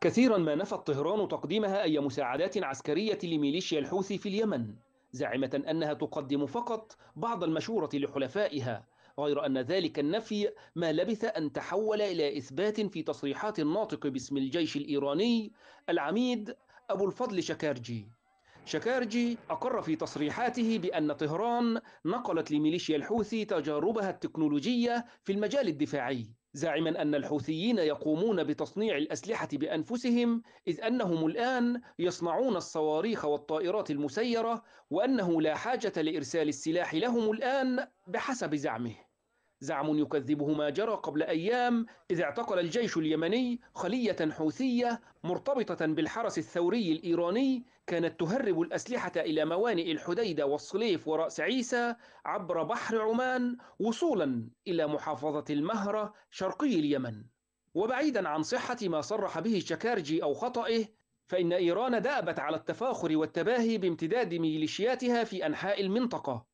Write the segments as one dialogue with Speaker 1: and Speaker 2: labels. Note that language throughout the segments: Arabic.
Speaker 1: كثيرا ما نفت طهران تقديمها أي مساعدات عسكرية لميليشيا الحوثي في اليمن زاعمة أنها تقدم فقط بعض المشورة لحلفائها غير أن ذلك النفي ما لبث أن تحول إلى إثبات في تصريحات الناطق باسم الجيش الإيراني العميد أبو الفضل شكارجي شكارجي أقر في تصريحاته بأن طهران نقلت لميليشيا الحوثي تجاربها التكنولوجية في المجال الدفاعي زاعما أن الحوثيين يقومون بتصنيع الأسلحة بأنفسهم إذ أنهم الآن يصنعون الصواريخ والطائرات المسيرة وأنه لا حاجة لإرسال السلاح لهم الآن بحسب زعمه زعم يكذبه ما جرى قبل أيام إذ اعتقل الجيش اليمني خلية حوثية مرتبطة بالحرس الثوري الإيراني كانت تهرب الأسلحة إلى موانئ الحديدة والصليف ورأس عيسى عبر بحر عمان وصولا إلى محافظة المهرة شرقي اليمن وبعيدا عن صحة ما صرح به شكارجي أو خطئه فإن إيران دأبت على التفاخر والتباهي بامتداد ميليشياتها في أنحاء المنطقة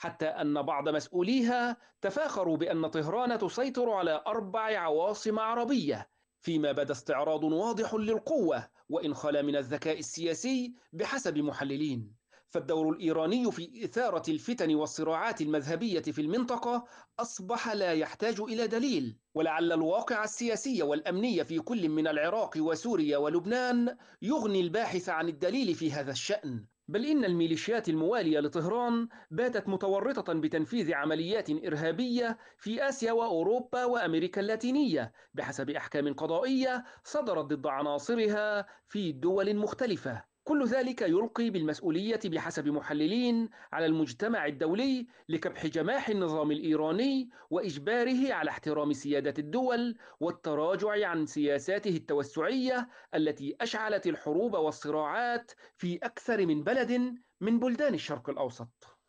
Speaker 1: حتى أن بعض مسؤوليها تفاخروا بأن طهران تسيطر على أربع عواصم عربية فيما بدا استعراض واضح للقوة وإن خلا من الذكاء السياسي بحسب محللين فالدور الإيراني في إثارة الفتن والصراعات المذهبية في المنطقة أصبح لا يحتاج إلى دليل ولعل الواقع السياسي والأمني في كل من العراق وسوريا ولبنان يغني الباحث عن الدليل في هذا الشأن بل إن الميليشيات الموالية لطهران باتت متورطة بتنفيذ عمليات إرهابية في آسيا وأوروبا وأمريكا اللاتينية بحسب أحكام قضائية صدرت ضد عناصرها في دول مختلفة كل ذلك يلقي بالمسؤولية بحسب محللين على المجتمع الدولي لكبح جماح النظام الإيراني وإجباره على احترام سيادة الدول والتراجع عن سياساته التوسعية التي أشعلت الحروب والصراعات في أكثر من بلد من بلدان الشرق الأوسط